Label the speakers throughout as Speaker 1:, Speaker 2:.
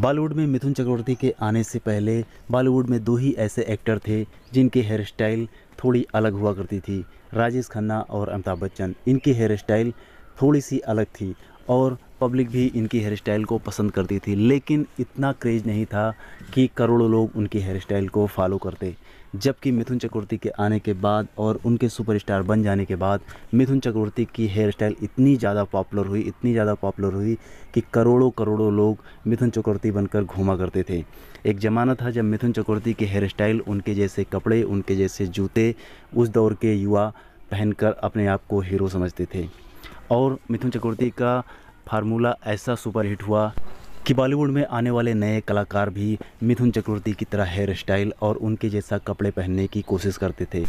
Speaker 1: बॉलीवुड में मिथुन चक्रवर्ती के आने से पहले बॉलीवुड में दो ही ऐसे एक्टर थे जिनके हेयर स्टाइल थोड़ी अलग हुआ करती थी राजेश खन्ना और अमिताभ बच्चन इनकी हेयर स्टाइल थोड़ी सी अलग थी और पब्लिक भी इनकी हेयर स्टाइल को पसंद करती थी लेकिन इतना क्रेज़ नहीं था कि करोड़ों लोग उनकी हेयर स्टाइल को फॉलो करते जबकि मिथुन चक्रवर्ती के आने के बाद और उनके सुपरस्टार बन जाने के बाद मिथुन चक्रवर्ती की हेयर स्टाइल इतनी ज़्यादा पॉपुलर हुई इतनी ज़्यादा पॉपुलर हुई कि करोड़ों करोड़ों लोग मिथुन चक्रवर्ती बनकर घूमा करते थे एक ज़माना था जब मिथुन चक्रवर्ती के हेयर स्टाइल उनके जैसे कपड़े उनके जैसे जूते उस दौर के युवा पहनकर अपने आप को हीरो समझते थे और मिथुन चक्रवर्ती का फार्मूला ऐसा सुपरहिट हुआ कि बॉलीवुड में आने वाले नए कलाकार भी मिथुन चक्रवर्ती की तरह हेयर स्टाइल और उनके जैसा कपड़े पहनने की कोशिश करते थे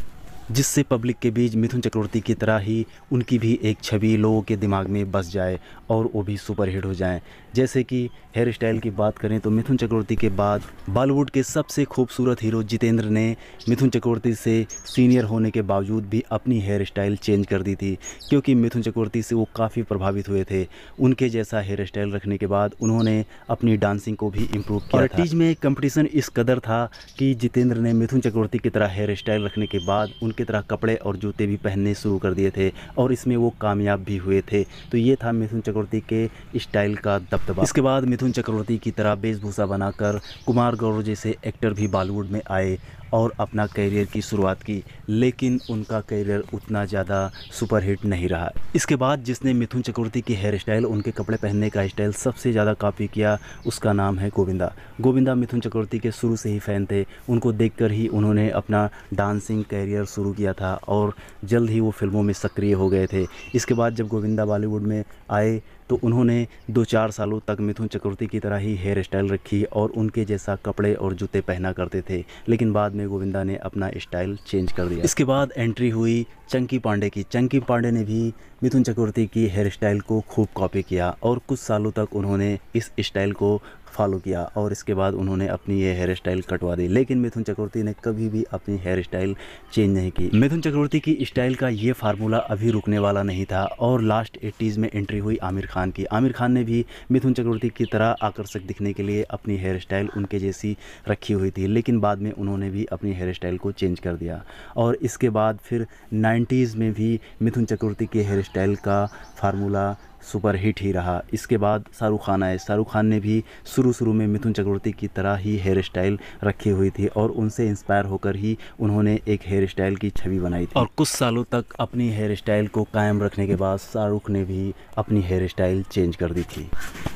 Speaker 1: जिससे पब्लिक के बीच मिथुन चक्रवर्ती की तरह ही उनकी भी एक छवि लोगों के दिमाग में बस जाए और वो भी सुपरहिट हो जाएं जैसे कि हेयर स्टाइल की बात करें तो मिथुन चक्रवर्ती के बाद बॉलीवुड के सबसे खूबसूरत हीरो जितेंद्र ने मिथुन चक्रवर्ती से सीनियर होने के बावजूद भी अपनी हेयर स्टाइल चेंज कर दी थी क्योंकि मिथुन चक्रवर्ती से वो काफ़ी प्रभावित हुए थे उनके जैसा हेयर स्टाइल रखने के बाद उन्होंने अपनी डांसिंग को भी इम्प्रूव किया था में कंपटीशन इस कदर था कि जितेंद्र ने मिथुन चक्रवर्ती की तरह हेयर स्टाइल रखने के बाद उनकी तरह कपड़े और जूते भी पहनने शुरू कर दिए थे और इसमें वो कामयाब भी हुए थे तो ये था मिथुन चक्रवर्ती के स्टाइल का दब दबा इसके बाद मिथुन चक्रवर्ती की तरह वेशभूषा बनाकर कुमार गौर जैसे एक्टर भी बॉलीवुड में आए और अपना करियर की शुरुआत की लेकिन उनका करियर उतना ज़्यादा सुपरहिट नहीं रहा इसके बाद जिसने मिथुन चक्रवर्ती की हेयर स्टाइल उनके कपड़े पहनने का स्टाइल सबसे ज़्यादा कॉपी किया उसका नाम है गोविंदा गोविंदा मिथुन चक्रवर्ती के शुरू से ही फ़ैन थे उनको देख ही उन्होंने अपना डांसिंग करियर शुरू किया था और जल्द ही वो फिल्मों में सक्रिय हो गए थे इसके बाद जब गोविंदा बॉलीवुड में आए तो उन्होंने दो चार सालों तक मिथुन चक्रवर्ती की तरह ही हेयर स्टाइल रखी और उनके जैसा कपड़े और जूते पहना करते थे लेकिन बाद में ने गोविंदा ने अपना स्टाइल चेंज कर दिया इसके बाद एंट्री हुई चंकी पांडे की चंकी पांडे ने भी मिथुन चक्रवर्ती की हेयर स्टाइल को खूब कॉपी किया और कुछ सालों तक उन्होंने इस स्टाइल को फॉलो किया और इसके बाद उन्होंने अपनी ये हेयर स्टाइल कटवा दी लेकिन मिथुन चक्रवर्ती ने कभी भी अपनी हेयर स्टाइल चेंज नहीं की मिथुन चक्रवर्ती की स्टाइल का ये फार्मूला अभी रुकने वाला नहीं था और लास्ट एट्टीज़ में एंट्री हुई आमिर खान की आमिर खान ने भी मिथुन चक्रवर्ती की तरह आकर्षक दिखने के लिए अपनी हेयर स्टाइल उनके जैसी रखी हुई थी लेकिन बाद में उन्होंने भी अपनी हेयर स्टाइल को चेंज कर दिया और इसके बाद फिर नाइन्टीज़ में भी मिथुन चक्रवर्ती के हेयर स्टाइल का फार्मूला सुपर हिट ही रहा इसके बाद शाहरुख खान आए शाहरुख खान ने भी शुरू शुरू में मिथुन चक्रवर्ती की तरह ही हेयर स्टाइल रखी हुई थी और उनसे इंस्पायर होकर ही उन्होंने एक हेयर स्टाइल की छवि बनाई थी और कुछ सालों तक अपनी हेयर स्टाइल को कायम रखने के बाद शाहरुख ने भी अपनी हेयर स्टाइल चेंज कर दी थी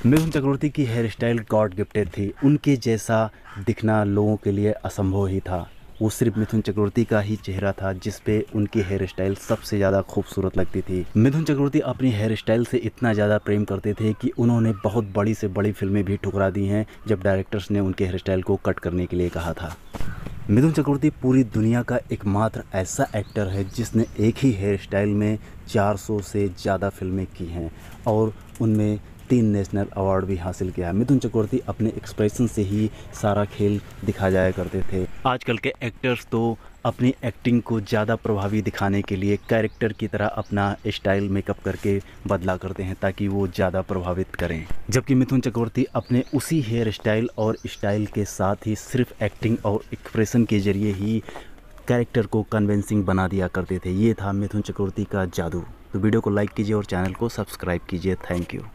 Speaker 1: मिथुन चक्रवर्ती की हेयर स्टाइल गॉड गिफ्टेड थी उनके जैसा दिखना लोगों के लिए असंभव ही था वो सिर्फ मिथुन चक्रवर्ती का ही चेहरा था जिसपे उनकी हेयर स्टाइल सबसे ज़्यादा खूबसूरत लगती थी मिथुन चक्रवर्ती अपनी हेयर स्टाइल से इतना ज़्यादा प्रेम करते थे कि उन्होंने बहुत बड़ी से बड़ी फिल्में भी ठुकरा दी हैं जब डायरेक्टर्स ने उनके हेयर स्टाइल को कट करने के लिए कहा था मिथुन चक्रवर्ती पूरी दुनिया का एकमात्र ऐसा एक्टर है जिसने एक ही हेयर स्टाइल में 400 से ज़्यादा फिल्में की हैं और उनमें तीन नेशनल अवार्ड भी हासिल किया मिथुन चक्रवर्ती अपने एक्सप्रेशन से ही सारा खेल दिखा जाया करते थे आजकल के एक्टर्स तो अपनी एक्टिंग को ज़्यादा प्रभावी दिखाने के लिए कैरेक्टर की तरह अपना स्टाइल मेकअप करके बदला करते हैं ताकि वो ज़्यादा प्रभावित करें जबकि मिथुन चक्रवर्ती अपने उसी हेयर स्टाइल और स्टाइल के साथ ही सिर्फ एक्टिंग और एक्सप्रेशन के ज़रिए ही कैरेक्टर को कन्वेंसिंग बना दिया करते थे ये था मिथुन चक्रवर्ती का जादू तो वीडियो को लाइक कीजिए और चैनल को सब्सक्राइब कीजिए थैंक यू